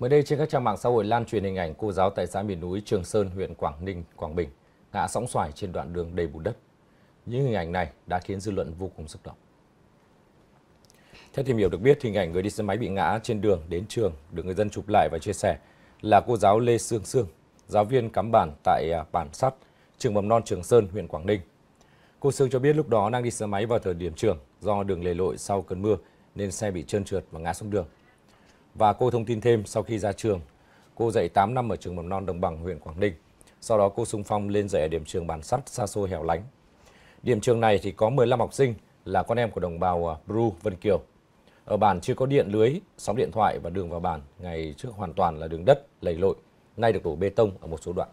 Mới đây trên các trang mạng xã hội lan truyền hình ảnh cô giáo tại xã miền núi Trường Sơn, huyện Quảng Ninh, Quảng Bình ngã sóng xoài trên đoạn đường đầy bùn đất. Những hình ảnh này đã khiến dư luận vô cùng xúc động. Theo tìm hiểu được biết, hình ảnh người đi xe máy bị ngã trên đường đến trường được người dân chụp lại và chia sẻ là cô giáo Lê Sương Sương, giáo viên cắm bản tại à, bản sắt, trường mầm non Trường Sơn, huyện Quảng Ninh. Cô Sương cho biết lúc đó đang đi xe máy vào thời điểm trường do đường lề lội sau cơn mưa nên xe bị trơn trượt và ngã xuống đường. Và cô thông tin thêm sau khi ra trường, cô dạy 8 năm ở trường mầm non Đồng bằng huyện Quảng Ninh. Sau đó cô sung phong lên dạy ở điểm trường bản sắt xa xôi hẻo lánh. Điểm trường này thì có 15 học sinh là con em của đồng bào à, Bru Vân Kiều. Ở bản chưa có điện lưới, sóng điện thoại và đường vào bản ngày trước hoàn toàn là đường đất lầy lội, nay được đổ bê tông ở một số đoạn.